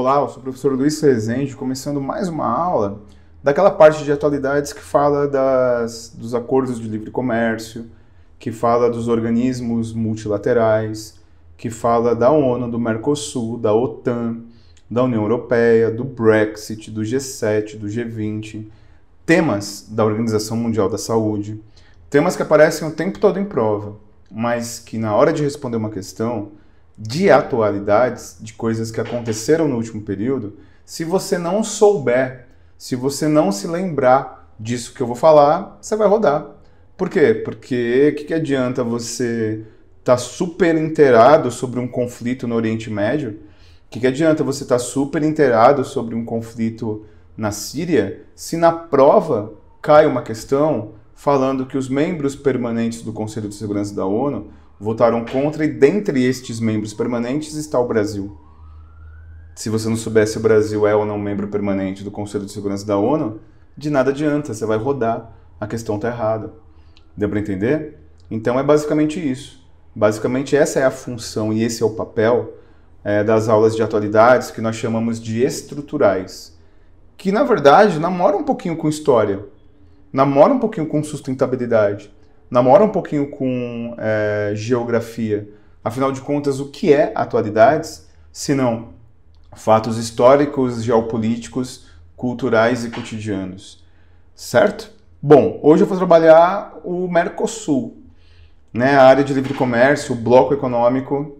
Olá, eu sou o professor Luiz Rezende, começando mais uma aula daquela parte de atualidades que fala das, dos acordos de livre comércio, que fala dos organismos multilaterais, que fala da ONU, do Mercosul, da OTAN, da União Europeia, do Brexit, do G7, do G20, temas da Organização Mundial da Saúde, temas que aparecem o tempo todo em prova, mas que na hora de responder uma questão de atualidades, de coisas que aconteceram no último período, se você não souber, se você não se lembrar disso que eu vou falar, você vai rodar. Por quê? Porque o que, que adianta você estar tá super inteirado sobre um conflito no Oriente Médio? O que, que adianta você estar tá super inteirado sobre um conflito na Síria se na prova cai uma questão falando que os membros permanentes do Conselho de Segurança da ONU votaram contra e dentre estes membros permanentes está o Brasil. Se você não soubesse se o Brasil é ou não membro permanente do Conselho de Segurança da ONU, de nada adianta, você vai rodar, a questão está errada. Deu para entender? Então é basicamente isso. Basicamente essa é a função e esse é o papel é, das aulas de atualidades que nós chamamos de estruturais, que na verdade namora um pouquinho com história, namora um pouquinho com sustentabilidade namora um pouquinho com é, geografia. Afinal de contas, o que é atualidades, se não fatos históricos, geopolíticos, culturais e cotidianos? Certo? Bom, hoje eu vou trabalhar o Mercosul, né, a área de livre comércio, o bloco econômico.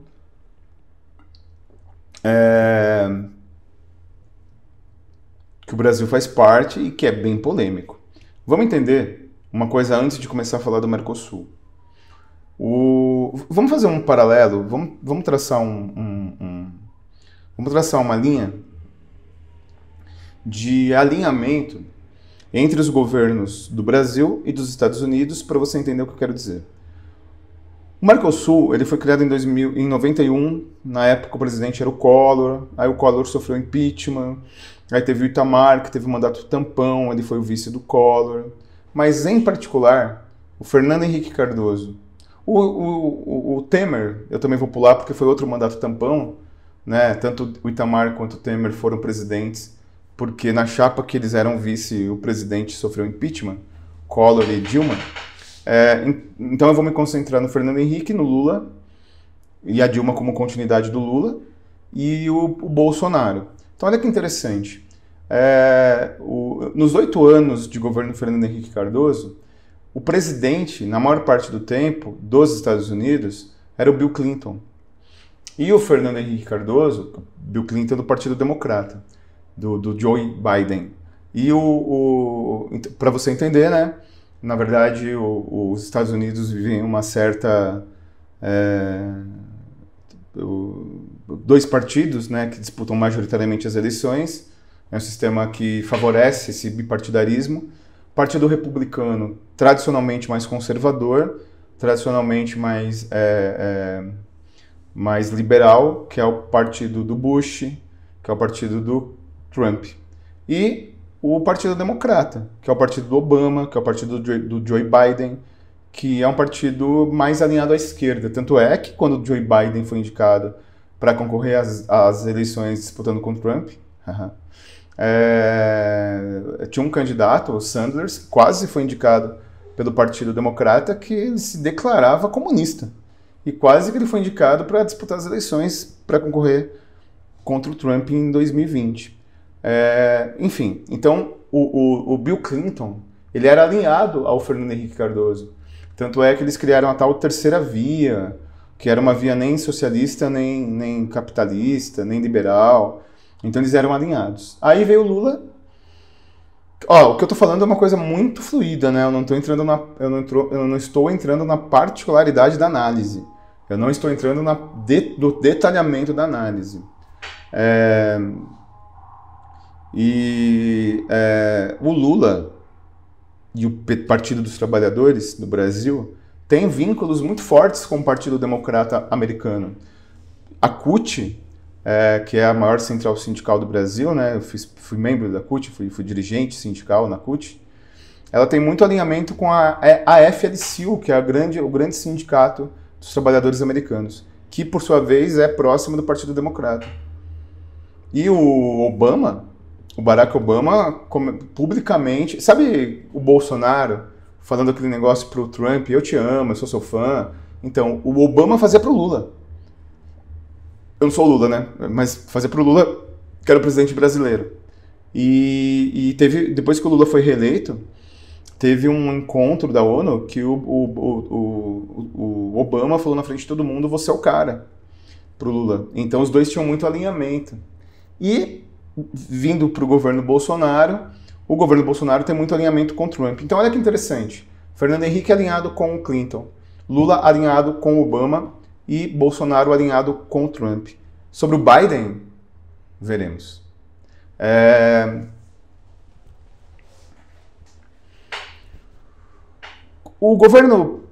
É, que o Brasil faz parte e que é bem polêmico. Vamos entender uma coisa antes de começar a falar do Mercosul. O... Vamos fazer um paralelo, vamos, vamos traçar um, um, um... Vamos traçar uma linha de alinhamento entre os governos do Brasil e dos Estados Unidos para você entender o que eu quero dizer. O Mercosul ele foi criado em, 2000, em 91, na época o presidente era o Collor, aí o Collor sofreu impeachment, aí teve o Itamar, que teve o mandato tampão, ele foi o vice do Collor mas em particular o Fernando Henrique Cardoso. O, o, o, o Temer, eu também vou pular porque foi outro mandato tampão, né? Tanto o Itamar quanto o Temer foram presidentes, porque na chapa que eles eram vice, o presidente sofreu impeachment, Collor e Dilma. É, então eu vou me concentrar no Fernando Henrique, no Lula e a Dilma como continuidade do Lula e o, o Bolsonaro. Então olha que interessante é, o, nos oito anos de governo Fernando Henrique Cardoso, o presidente, na maior parte do tempo, dos Estados Unidos, era o Bill Clinton. E o Fernando Henrique Cardoso, Bill Clinton do Partido Democrata, do, do Joe Biden. E o, o para você entender, né? Na verdade, o, os Estados Unidos vivem uma certa é, dois partidos, né, que disputam majoritariamente as eleições é um sistema que favorece esse bipartidarismo. Partido republicano, tradicionalmente mais conservador, tradicionalmente mais, é, é, mais liberal, que é o partido do Bush, que é o partido do Trump. E o Partido Democrata, que é o partido do Obama, que é o partido do Joe Biden, que é um partido mais alinhado à esquerda. Tanto é que quando o Joe Biden foi indicado para concorrer às, às, eleições disputando com Trump, É, tinha um candidato, o Sanders, quase foi indicado pelo Partido Democrata, que ele se declarava comunista. E quase que ele foi indicado para disputar as eleições para concorrer contra o Trump em 2020. É, enfim, então o, o, o Bill Clinton ele era alinhado ao Fernando Henrique Cardoso. Tanto é que eles criaram a tal terceira via, que era uma via nem socialista, nem, nem capitalista, nem liberal. Então eles eram alinhados. Aí veio o Lula. Ó, o que eu tô falando é uma coisa muito fluida, né? Eu não tô entrando na eu não, entro, eu não estou entrando na particularidade da análise. Eu não estou entrando na de, do detalhamento da análise. É, e é, o Lula e o Partido dos Trabalhadores do Brasil têm vínculos muito fortes com o Partido Democrata americano. A CUT, é, que é a maior central sindical do Brasil, né? Eu fiz, fui membro da CUT, fui, fui, dirigente sindical na CUT. Ela tem muito alinhamento com a, é, a FLCU, que é a grande, o grande sindicato dos trabalhadores americanos, que por sua vez é próximo do Partido Democrata. E o Obama, o Barack Obama, publicamente, sabe o Bolsonaro falando aquele negócio pro Trump, eu te amo, eu sou seu fã. Então, o Obama fazia pro Lula eu não sou o Lula, né? Mas fazer pro Lula, que era o presidente brasileiro. E, e teve, depois que o Lula foi reeleito, teve um encontro da ONU que o, o, o, o, Obama falou na frente de todo mundo: você é o cara pro Lula. Então os dois tinham muito alinhamento. E vindo pro governo Bolsonaro, o governo Bolsonaro tem muito alinhamento com Trump. Então olha que interessante: Fernando Henrique é alinhado com o Clinton, Lula alinhado com Obama e Bolsonaro alinhado com Trump. Sobre o Biden, veremos. É... O governo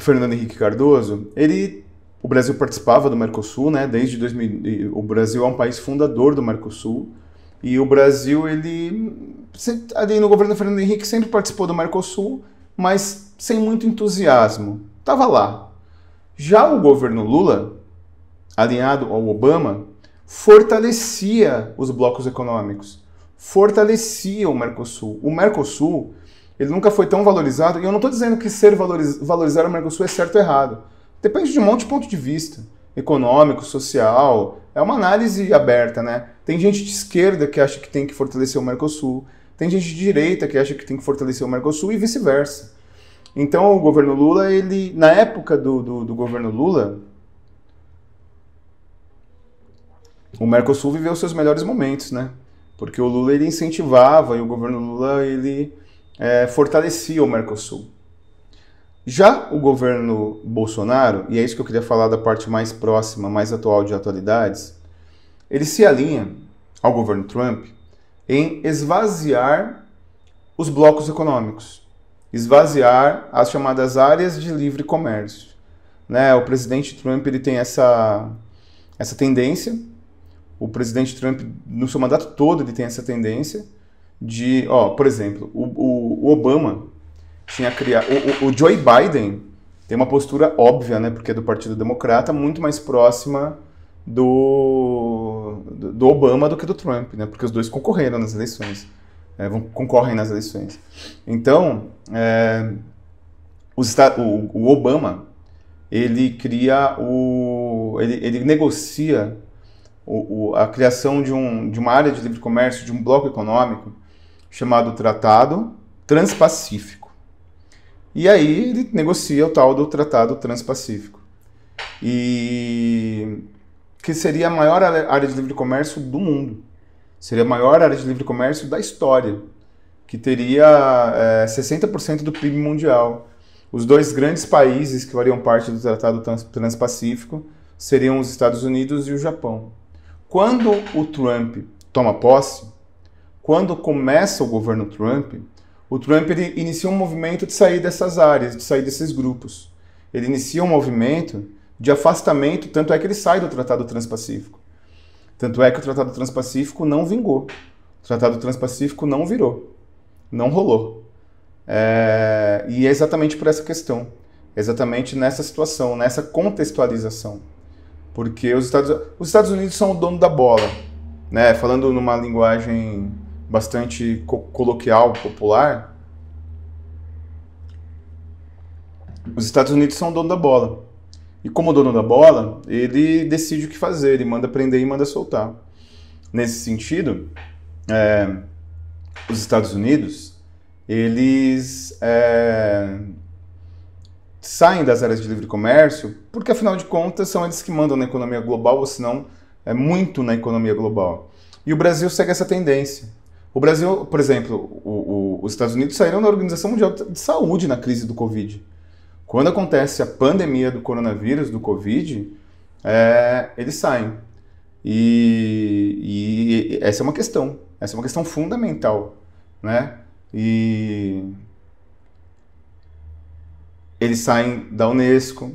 Fernando Henrique Cardoso, ele, o Brasil participava do Mercosul, né? Desde 2000, o Brasil é um país fundador do Mercosul e o Brasil ele ali no governo Fernando Henrique sempre participou do Mercosul, mas sem muito entusiasmo. Tava lá, já o governo Lula, alinhado ao Obama, fortalecia os blocos econômicos, fortalecia o Mercosul. O Mercosul, ele nunca foi tão valorizado, e eu não estou dizendo que ser valoriz valorizar o Mercosul é certo ou errado. Depende de um monte de ponto de vista, econômico, social, é uma análise aberta, né? Tem gente de esquerda que acha que tem que fortalecer o Mercosul, tem gente de direita que acha que tem que fortalecer o Mercosul e vice-versa. Então o governo Lula, ele. Na época do, do, do governo Lula, o Mercosul viveu seus melhores momentos, né? Porque o Lula ele incentivava e o governo Lula ele é, fortalecia o Mercosul. Já o governo Bolsonaro, e é isso que eu queria falar da parte mais próxima, mais atual de atualidades, ele se alinha ao governo Trump em esvaziar os blocos econômicos esvaziar as chamadas áreas de livre comércio. Né? O presidente Trump ele tem essa, essa tendência, o presidente Trump, no seu mandato todo, ele tem essa tendência de, ó, por exemplo, o, o, o Obama tinha criado, o, o, Joe Biden tem uma postura óbvia, né, porque é do Partido Democrata, muito mais próxima do, do Obama do que do Trump, né, porque os dois concorreram nas eleições é, vão, concorrem nas eleições. Então, é, os, o, o, Obama, ele cria o... ele, ele negocia o, o, a criação de, um, de uma área de livre comércio, de um bloco econômico, chamado Tratado Transpacífico. E aí ele negocia o tal do Tratado Transpacífico. E que seria a maior área de livre comércio do mundo. Seria a maior área de livre comércio da história, que teria é, eh, 60% do PIB mundial. Os dois grandes países que fariam parte do Tratado Transpacífico seriam os Estados Unidos e o Japão. Quando o Trump toma posse, quando começa o governo Trump, o Trump inicia um movimento de sair dessas áreas, de sair desses grupos. Ele inicia um movimento de afastamento, tanto é que ele sai do Tratado Transpacífico. Tanto é que o Tratado Transpacífico não vingou. O Tratado Transpacífico não virou. Não rolou. É, e é exatamente por essa questão. Exatamente nessa situação, nessa contextualização. Porque os Estados, os Estados Unidos são o dono da bola. Né? Falando numa linguagem bastante co coloquial, popular, os Estados Unidos são o dono da bola. E como dono da bola, ele decide o que fazer, ele manda prender e manda soltar. Nesse sentido, é, os Estados Unidos, eles é, saem das áreas de livre comércio porque, afinal de contas, são eles que mandam na economia global, ou se não, é muito na economia global. E o Brasil segue essa tendência. O Brasil, por exemplo, o, o, os Estados Unidos saíram da Organização Mundial de Saúde na crise do Covid. Quando acontece a pandemia do coronavírus, do Covid, é, eles saem. E, e, essa é uma questão, essa é uma questão fundamental, né? E eles saem da Unesco,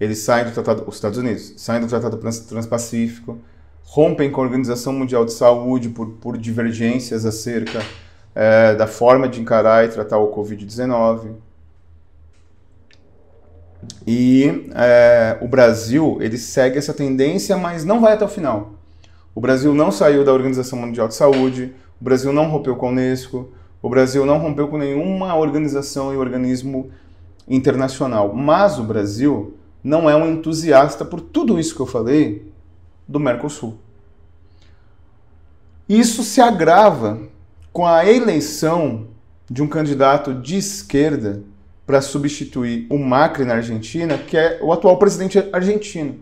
eles saem do Tratado, os Estados Unidos saem do Tratado Transpacífico, rompem com a Organização Mundial de Saúde por, por divergências acerca é, da forma de encarar e tratar o Covid-19. E é, o Brasil ele segue essa tendência, mas não vai até o final. O Brasil não saiu da Organização Mundial de Saúde, o Brasil não rompeu com a Unesco, o Brasil não rompeu com nenhuma organização e organismo internacional. Mas o Brasil não é um entusiasta por tudo isso que eu falei do Mercosul. Isso se agrava com a eleição de um candidato de esquerda para substituir o Macri na Argentina, que é o atual presidente argentino.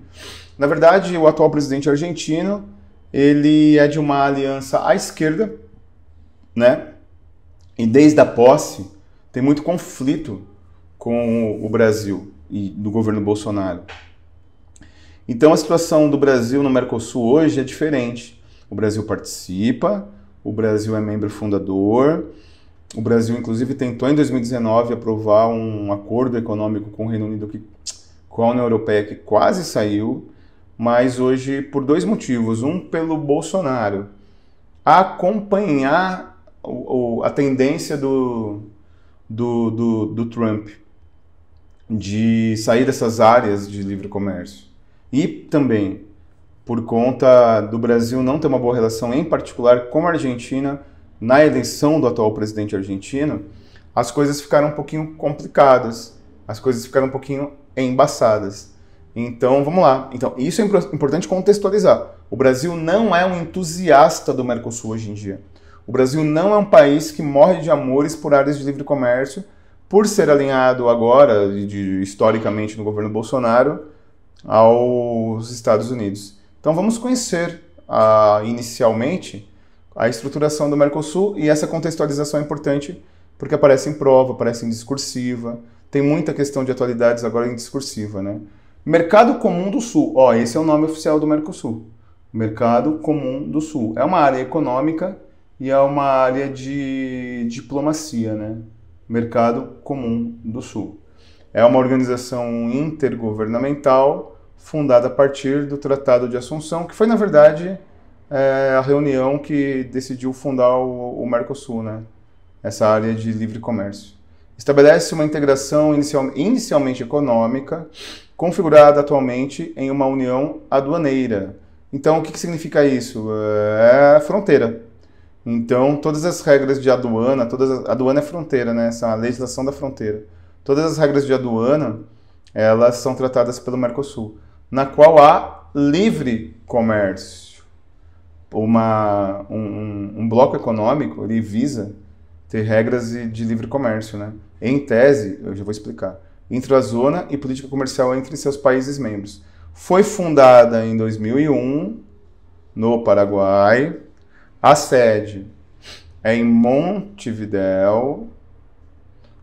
Na verdade, o atual presidente argentino, ele é de uma aliança à esquerda, né? E desde a posse tem muito conflito com o Brasil e do governo Bolsonaro. Então a situação do Brasil no Mercosul hoje é diferente. O Brasil participa, o Brasil é membro fundador, o Brasil, inclusive, tentou em 2019 aprovar um acordo econômico com o Reino Unido, que, com a União Europeia, que quase saiu, mas hoje por dois motivos. Um, pelo Bolsonaro acompanhar o, o, a tendência do, do, do, do Trump de sair dessas áreas de livre comércio. E também por conta do Brasil não ter uma boa relação, em particular com a Argentina na eleição do atual presidente argentino, as coisas ficaram um pouquinho complicadas, as coisas ficaram um pouquinho embaçadas. Então, vamos lá. Então, isso é importante contextualizar. O Brasil não é um entusiasta do Mercosul hoje em dia. O Brasil não é um país que morre de amores por áreas de livre comércio, por ser alinhado agora, de, historicamente, no governo Bolsonaro, aos Estados Unidos. Então, vamos conhecer ah, inicialmente a estruturação do Mercosul e essa contextualização é importante porque aparece em prova, aparece em discursiva, tem muita questão de atualidades agora em discursiva, né? Mercado Comum do Sul, ó, esse é o nome oficial do Mercosul. Mercado Comum do Sul. É uma área econômica e é uma área de diplomacia, né? Mercado Comum do Sul. É uma organização intergovernamental fundada a partir do Tratado de Assunção, que foi, na verdade, é, a reunião que decidiu fundar o, o Mercosul, né? essa área de livre comércio. Estabelece uma integração inicial, inicialmente econômica, configurada atualmente em uma união aduaneira. Então, o que, que significa isso? É, é fronteira. Então, todas as regras de aduana, todas as, aduana é fronteira, né? Essa legislação da fronteira. Todas as regras de aduana, elas são tratadas pelo Mercosul, na qual há livre comércio uma, um, um, bloco econômico ele visa ter regras de, de, livre comércio, né? Em tese, eu já vou explicar, entre a zona e política comercial entre seus países membros. Foi fundada em 2001 no Paraguai. A sede é em Montevidéu.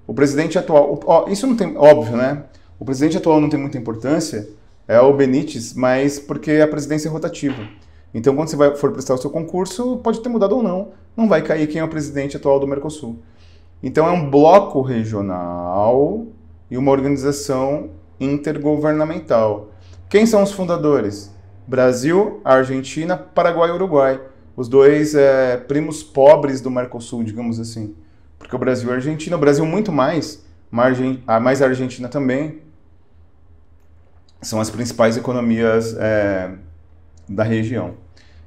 O presidente atual, ó, isso não tem óbvio, né? O presidente atual não tem muita importância, é o Benítez, mas porque a presidência é rotativa. Então, quando você vai, for prestar o seu concurso, pode ter mudado ou não, não vai cair quem é o presidente atual do Mercosul. Então, é um bloco regional e uma organização intergovernamental. Quem são os fundadores? Brasil, Argentina, Paraguai e Uruguai. Os dois é, primos pobres do Mercosul, digamos assim. Porque o Brasil e a Argentina, o Brasil muito mais, mas ah, a Argentina também, são as principais economias é, da região.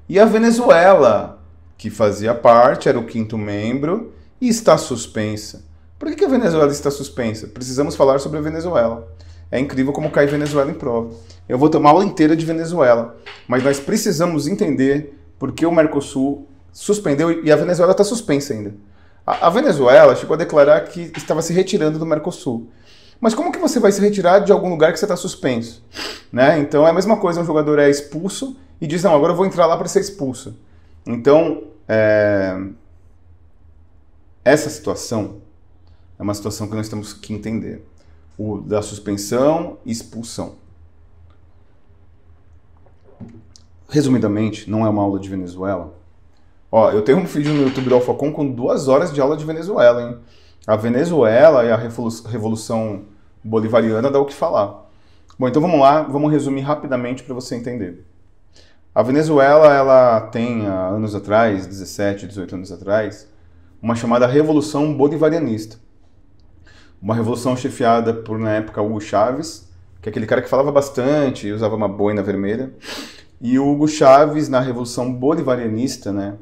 E a Venezuela, que fazia parte, era o quinto membro, e está suspensa. Por que a Venezuela está suspensa? Precisamos falar sobre a Venezuela. É incrível como cai Venezuela em prova. Eu vou tomar uma aula inteira de Venezuela, mas nós precisamos entender por que o Mercosul suspendeu e a Venezuela está suspensa ainda. a Venezuela chegou a declarar que estava se retirando do Mercosul. Mas como que você vai se retirar de algum lugar que você está suspenso? Né? Então é a mesma coisa, um jogador é expulso e diz, não, agora eu vou entrar lá para ser expulso. Então, é... essa situação é uma situação que nós temos que entender. O da suspensão e expulsão. Resumidamente, não é uma aula de Venezuela. Ó, eu tenho um vídeo no YouTube do Alfacom com duas horas de aula de Venezuela, hein? A Venezuela e a Revolução Bolivariana dá o que falar. Bom, então vamos lá, vamos resumir rapidamente para você entender. A Venezuela, ela tem, há anos atrás, 17, 18 anos atrás, uma chamada Revolução Bolivarianista. Uma revolução chefiada por, na época, Hugo Chávez, que é aquele cara que falava bastante, usava uma boina vermelha. E o Hugo Chávez, na Revolução Bolivarianista, né,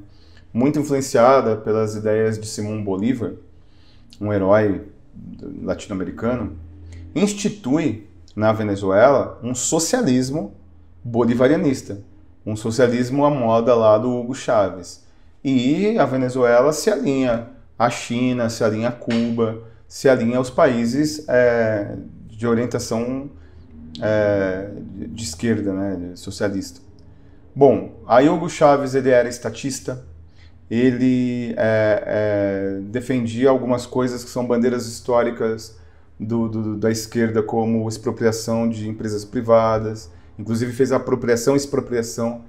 muito influenciada pelas ideias de Simão Bolívar, um herói latino-americano, institui na Venezuela um socialismo bolivarianista, um socialismo à moda lá do Hugo Chávez. E a Venezuela se alinha à China, se alinha a Cuba, se alinha aos países é, de orientação é, de esquerda, né, socialista. Bom, aí Hugo Chávez ele era estatista, ele é, é, defendia algumas coisas que são bandeiras históricas do, do, da esquerda, como expropriação de empresas privadas, inclusive fez a apropriação e expropriação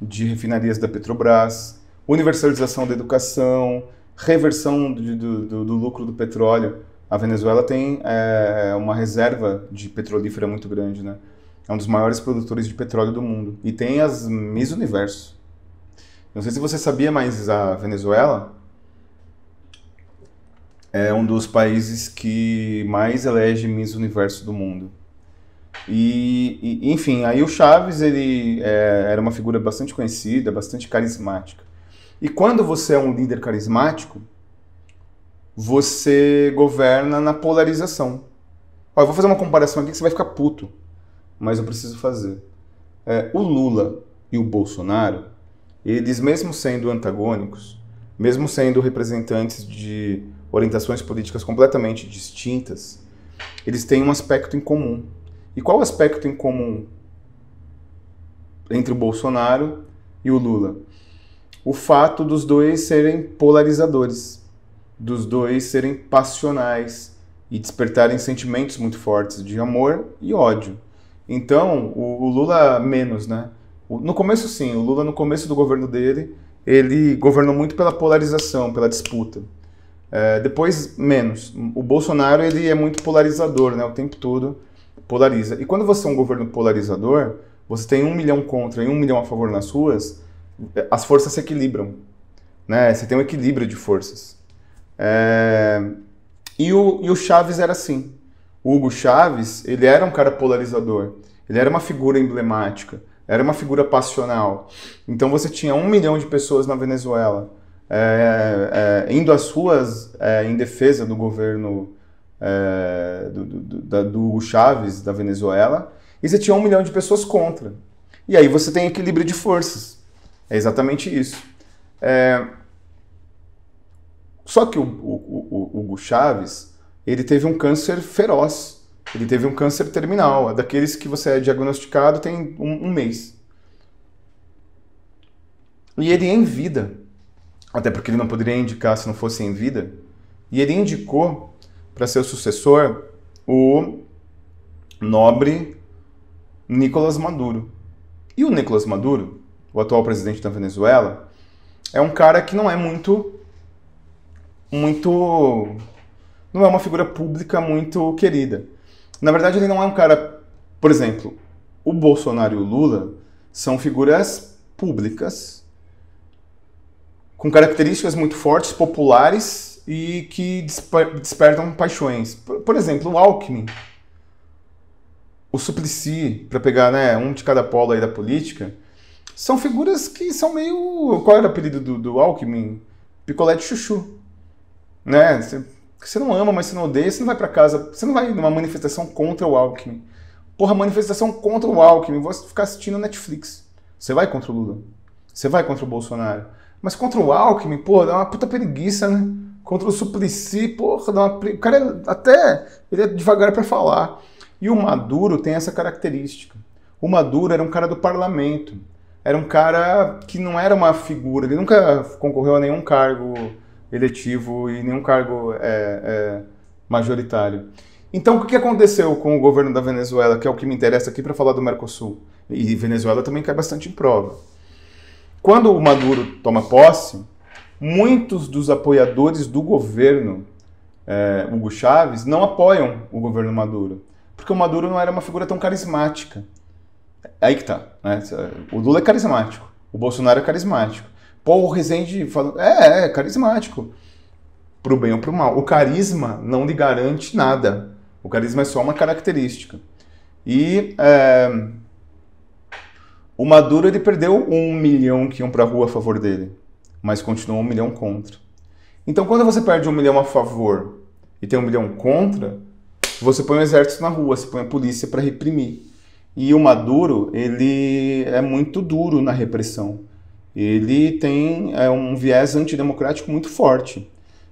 de refinarias da Petrobras, universalização da educação, reversão de, do, do, lucro do petróleo. A Venezuela tem é, uma reserva de petrolífera muito grande, né? É um dos maiores produtores de petróleo do mundo e tem as Miss Universo não sei se você sabia, mas a Venezuela é um dos países que mais elege Miss Universo do mundo. E, e enfim, aí o Chaves ele é, era uma figura bastante conhecida, bastante carismática. E quando você é um líder carismático, você governa na polarização. Ó, eu vou fazer uma comparação aqui que você vai ficar puto, mas eu preciso fazer. É, o Lula e o Bolsonaro eles, mesmo sendo antagônicos, mesmo sendo representantes de orientações políticas completamente distintas, eles têm um aspecto em comum. E qual o aspecto em comum entre o Bolsonaro e o Lula? O fato dos dois serem polarizadores, dos dois serem passionais e despertarem sentimentos muito fortes de amor e ódio. Então, o, o Lula menos, né? No começo, sim, o Lula, no começo do governo dele, ele governou muito pela polarização, pela disputa. É, depois, menos. O Bolsonaro, ele é muito polarizador, né? O tempo todo polariza. E quando você é um governo polarizador, você tem um milhão contra e um milhão a favor nas ruas, as forças se equilibram. Né? Você tem um equilíbrio de forças. É... E, o, e o Chaves era assim. O Hugo Chaves, ele era um cara polarizador. Ele era uma figura emblemática era uma figura passional. Então você tinha um milhão de pessoas na Venezuela é, é, é indo às ruas é, em defesa do governo é, do, do, da, do Chávez da Venezuela e você tinha um milhão de pessoas contra. E aí você tem equilíbrio de forças. É exatamente isso. É, só que o, o, o, o Hugo Chávez ele teve um câncer feroz ele teve um câncer terminal, é daqueles que você é diagnosticado tem um, um mês. E ele é em vida, até porque ele não poderia indicar se não fosse em vida, e ele indicou para seu sucessor o nobre Nicolás Maduro. E o Nicolás Maduro, o atual presidente da Venezuela, é um cara que não é muito muito não é uma figura pública muito querida. Na verdade, ele não é um cara. Por exemplo, o Bolsonaro e o Lula são figuras públicas com características muito fortes, populares e que despertam paixões. Por, exemplo, o Alckmin, o Suplicy, para pegar né, um de cada polo aí da política, são figuras que são meio. Qual era o apelido do, do Alckmin? Picolé de chuchu. Né? que você não ama, mas você não odeia, você não vai para casa, você não vai numa manifestação contra o Alckmin. Porra, manifestação contra o Alckmin, você ficar assistindo Netflix. Você vai contra o Lula. Você vai contra o Bolsonaro. Mas contra o Alckmin, porra, dá uma puta preguiça, né? Contra o Suplicy, porra, dá uma. O cara é até. Ele é devagar para falar. E o Maduro tem essa característica. O Maduro era um cara do parlamento. Era um cara que não era uma figura. Ele nunca concorreu a nenhum cargo eletivo e nenhum cargo é, é majoritário. Então, o que aconteceu com o governo da Venezuela, que é o que me interessa aqui para falar do Mercosul? E Venezuela também cai bastante em prova. Quando o Maduro toma posse, muitos dos apoiadores do governo é, Hugo Chávez não apoiam o governo Maduro, porque o Maduro não era uma figura tão carismática. É aí que tá. Né? O Lula é carismático, o Bolsonaro é carismático. Paul Rezende falando, é, é, é, carismático. Pro bem ou pro mal. O carisma não lhe garante nada. O carisma é só uma característica. E é, o Maduro ele perdeu um milhão que iam para rua a favor dele, mas continuou um milhão contra. Então, quando você perde um milhão a favor e tem um milhão contra, você põe o um exército na rua, você põe a polícia para reprimir. E o Maduro ele é muito duro na repressão ele tem é, um viés antidemocrático muito forte.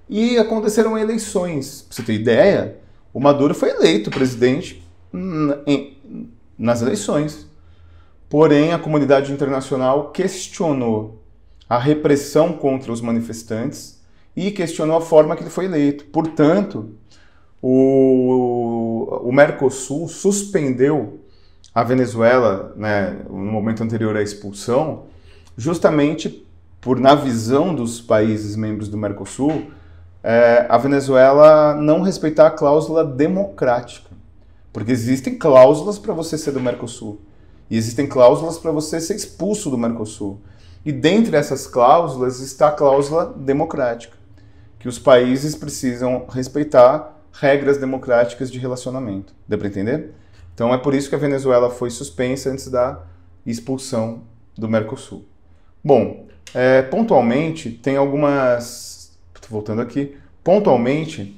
E aconteceram eleições. Pra você ter ideia, o Maduro foi eleito presidente nas eleições. Porém, a comunidade internacional questionou a repressão contra os manifestantes e questionou a forma que ele foi eleito. Portanto, o, o Mercosul suspendeu a Venezuela, né, no momento anterior à expulsão, justamente por, na visão dos países membros do Mercosul, é, a Venezuela não respeitar a cláusula democrática. Porque existem cláusulas para você ser do Mercosul. E existem cláusulas para você ser expulso do Mercosul. E dentre essas cláusulas está a cláusula democrática, que os países precisam respeitar regras democráticas de relacionamento. Dá para entender? Então é por isso que a Venezuela foi suspensa antes da expulsão do Mercosul. Bom, é, pontualmente tem algumas. Estou voltando aqui. Pontualmente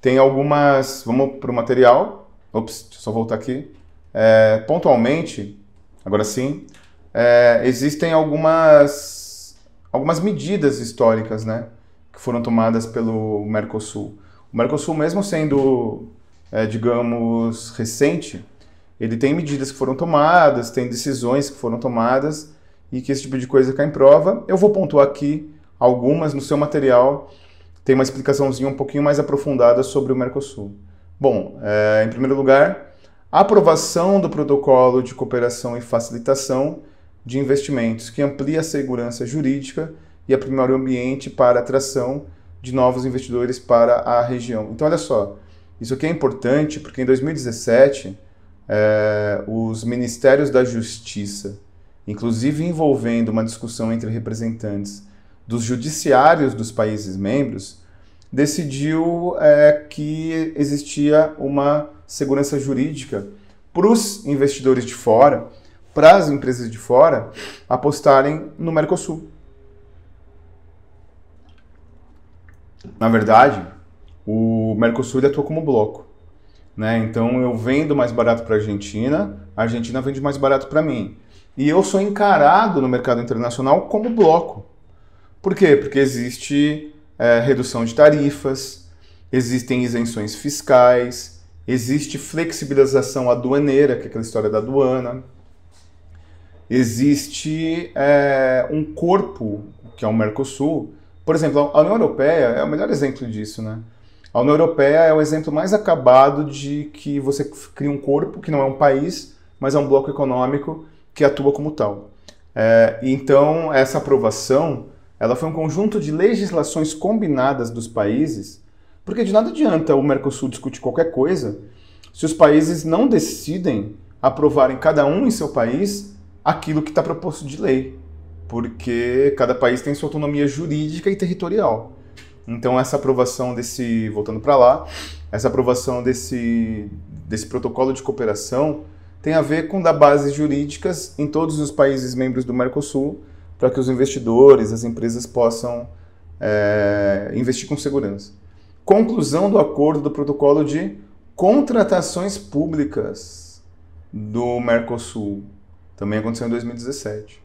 tem algumas. Vamos para o material. Ops, deixa eu só voltar aqui. É, pontualmente, agora sim, é, existem algumas, algumas medidas históricas né, que foram tomadas pelo Mercosul. O Mercosul, mesmo sendo, é, digamos, recente, ele tem medidas que foram tomadas, tem decisões que foram tomadas e que esse tipo de coisa cai em prova. Eu vou pontuar aqui algumas no seu material, tem uma explicaçãozinha um pouquinho mais aprofundada sobre o Mercosul. Bom, é, em primeiro lugar, a aprovação do protocolo de cooperação e facilitação de investimentos, que amplia a segurança jurídica e aprimora o ambiente para atração de novos investidores para a região. Então, olha só, isso aqui é importante porque em 2017, é, eh, os Ministérios da Justiça inclusive envolvendo uma discussão entre representantes dos judiciários dos países membros, decidiu é, que existia uma segurança jurídica para os investidores de fora, para as empresas de fora apostarem no Mercosul. Na verdade, o Mercosul ele atua como bloco. Né? Então eu vendo mais barato para a Argentina, a Argentina vende mais barato para mim. E eu sou encarado no mercado internacional como bloco. Por quê? Porque existe é, redução de tarifas, existem isenções fiscais, existe flexibilização aduaneira, que é aquela história da aduana, existe é, um corpo, que é o Mercosul. Por exemplo, a União Europeia é o melhor exemplo disso, né? A União Europeia é o exemplo mais acabado de que você cria um corpo que não é um país, mas é um bloco econômico que atua como tal. É, então, essa aprovação ela foi um conjunto de legislações combinadas dos países, porque de nada adianta o Mercosul discutir qualquer coisa se os países não decidem aprovarem cada um em seu país aquilo que está proposto de lei, porque cada país tem sua autonomia jurídica e territorial. Então essa aprovação desse, voltando para lá, essa aprovação desse, desse protocolo de cooperação tem a ver com dar bases jurídicas em todos os países membros do Mercosul para que os investidores, as empresas possam é, investir com segurança. Conclusão do acordo do protocolo de contratações públicas do Mercosul, também aconteceu em 2017,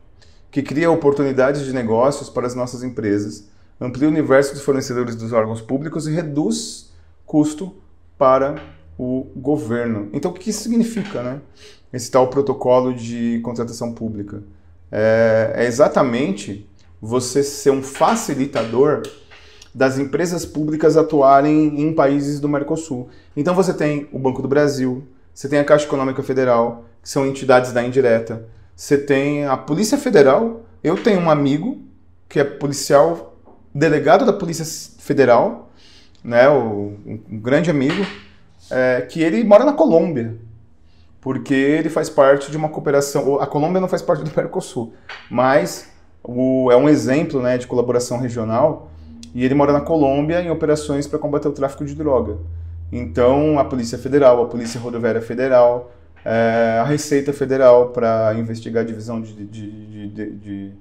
que cria oportunidades de negócios para as nossas empresas, amplia o universo dos fornecedores dos órgãos públicos e reduz custo para o governo. Então, o que isso significa, né? Esse tal protocolo de contratação pública. É, é exatamente você ser um facilitador das empresas públicas atuarem em países do Mercosul. Então, você tem o Banco do Brasil, você tem a Caixa Econômica Federal, que são entidades da indireta, você tem a Polícia Federal. Eu tenho um amigo que é policial, delegado da Polícia Federal, né, um grande amigo, é, que ele mora na Colômbia, porque ele faz parte de uma cooperação. A Colômbia não faz parte do Mercosul, mas o, é um exemplo né, de colaboração regional. E ele mora na Colômbia em operações para combater o tráfico de droga. Então, a Polícia Federal, a Polícia Rodoviária Federal, é, a Receita Federal para investigar a divisão de, de, de, de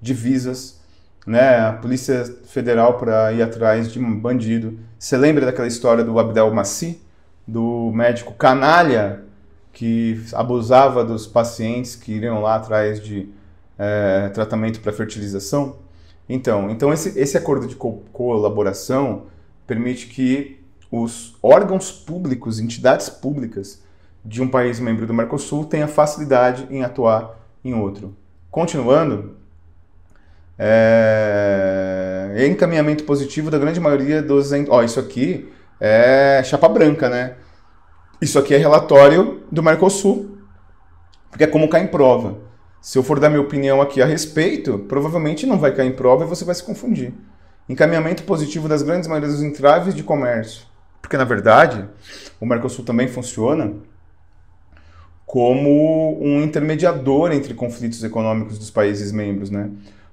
divisas, né? a Polícia Federal para ir atrás de um bandido. Você lembra daquela história do Abdel Massi? do médico canalha que abusava dos pacientes que iriam lá atrás de é, tratamento para fertilização? Então, então esse, esse acordo de co colaboração permite que os órgãos públicos, entidades públicas de um país membro do Mercosul tenha facilidade em atuar em outro. Continuando, é, encaminhamento positivo da grande maioria dos. Ó, isso aqui é chapa branca, né? Isso aqui é relatório do Mercosul, porque é como cai em prova. Se eu for dar minha opinião aqui a respeito, provavelmente não vai cair em prova e você vai se confundir. Encaminhamento positivo das grandes maioria dos entraves de comércio. Porque, na verdade, o Mercosul também funciona como um intermediador entre conflitos econômicos dos países membros, né?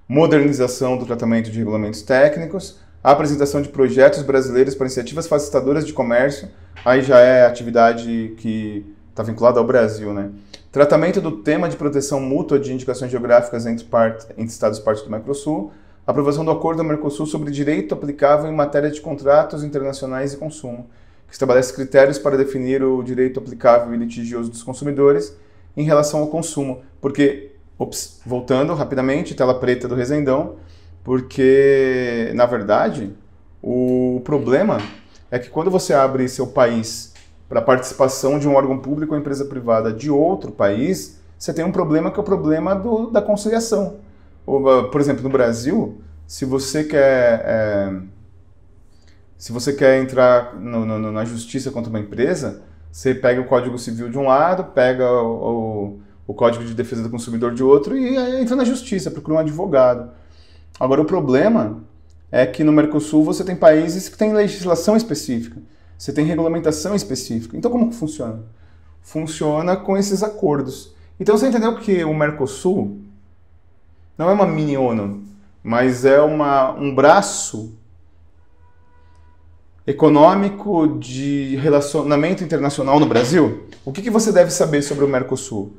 Modernização do tratamento de regulamentos técnicos, a apresentação de projetos brasileiros para iniciativas facilitadoras de comércio, aí já é atividade que está vinculada ao Brasil, né? Tratamento do tema de proteção mútua de indicações geográficas entre, part... entre estados partes do Mercosul, aprovação do acordo do Mercosul sobre direito aplicável em matéria de contratos internacionais e consumo, que estabelece critérios para definir o direito aplicável e litigioso dos consumidores em relação ao consumo, porque, ops, voltando rapidamente, tela preta do Resendão, porque, na verdade, o problema é que quando você abre seu país para participação de um órgão público ou empresa privada de outro país, você tem um problema que é o problema do, da conciliação. Ou, ah, por exemplo, no Brasil, se você quer, é, se você quer entrar no, no, na justiça contra uma empresa, você pega o Código Civil de um lado, pega o, o, o Código de Defesa do Consumidor de outro e entra na justiça, procura um advogado. Agora, o problema é que no Mercosul você tem países que têm legislação específica, você tem regulamentação específica. Então, como que funciona? Funciona com esses acordos. Então, você entendeu que o Mercosul não é uma mini-ONU, mas é uma, um braço econômico de relacionamento internacional no Brasil? O que, que você deve saber sobre o Mercosul?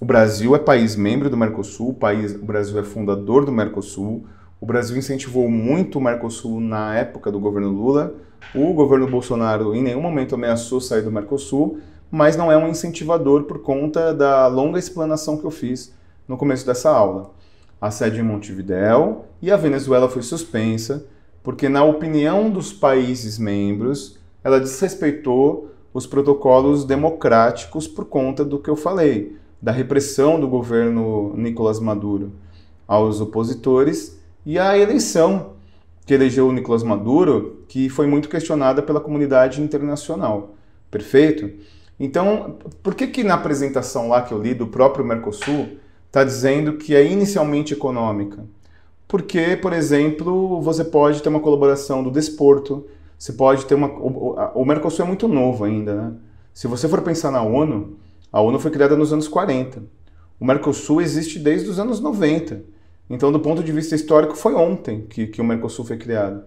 O Brasil é país membro do Mercosul, o, país, o Brasil é fundador do Mercosul, o Brasil incentivou muito o Mercosul na época do governo Lula. O governo Bolsonaro em nenhum momento ameaçou sair do Mercosul, mas não é um incentivador por conta da longa explanação que eu fiz no começo dessa aula. A sede em Montevideo e a Venezuela foi suspensa porque, na opinião dos países membros, ela desrespeitou os protocolos democráticos por conta do que eu falei da repressão do governo Nicolás Maduro aos opositores e a eleição que elegeu o Nicolás Maduro, que foi muito questionada pela comunidade internacional. Perfeito? Então, por que que na apresentação lá que eu li do próprio Mercosul está dizendo que é inicialmente econômica? Porque, por exemplo, você pode ter uma colaboração do desporto, você pode ter uma. O Mercosul é muito novo ainda, né? Se você for pensar na ONU, a ONU foi criada nos anos 40. O Mercosul existe desde os anos 90. Então, do ponto de vista histórico, foi ontem que, que o Mercosul foi criado.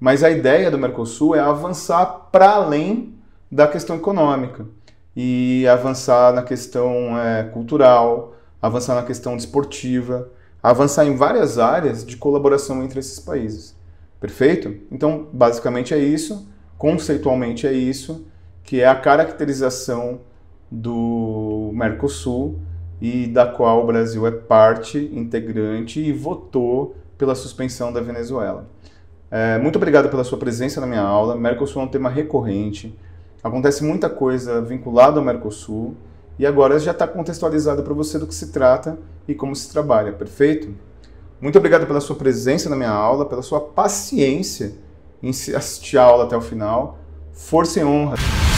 Mas a ideia do Mercosul é avançar para além da questão econômica e avançar na questão é, cultural, avançar na questão desportiva, avançar em várias áreas de colaboração entre esses países. Perfeito? Então, basicamente é isso, conceitualmente é isso, que é a caracterização do Mercosul e da qual o Brasil é parte integrante e votou pela suspensão da Venezuela. É, muito obrigado pela sua presença na minha aula. Mercosul é um tema recorrente. Acontece muita coisa vinculada ao Mercosul e agora já está contextualizado para você do que se trata e como se trabalha, perfeito? Muito obrigado pela sua presença na minha aula, pela sua paciência em assistir a aula até o final. Força e honra!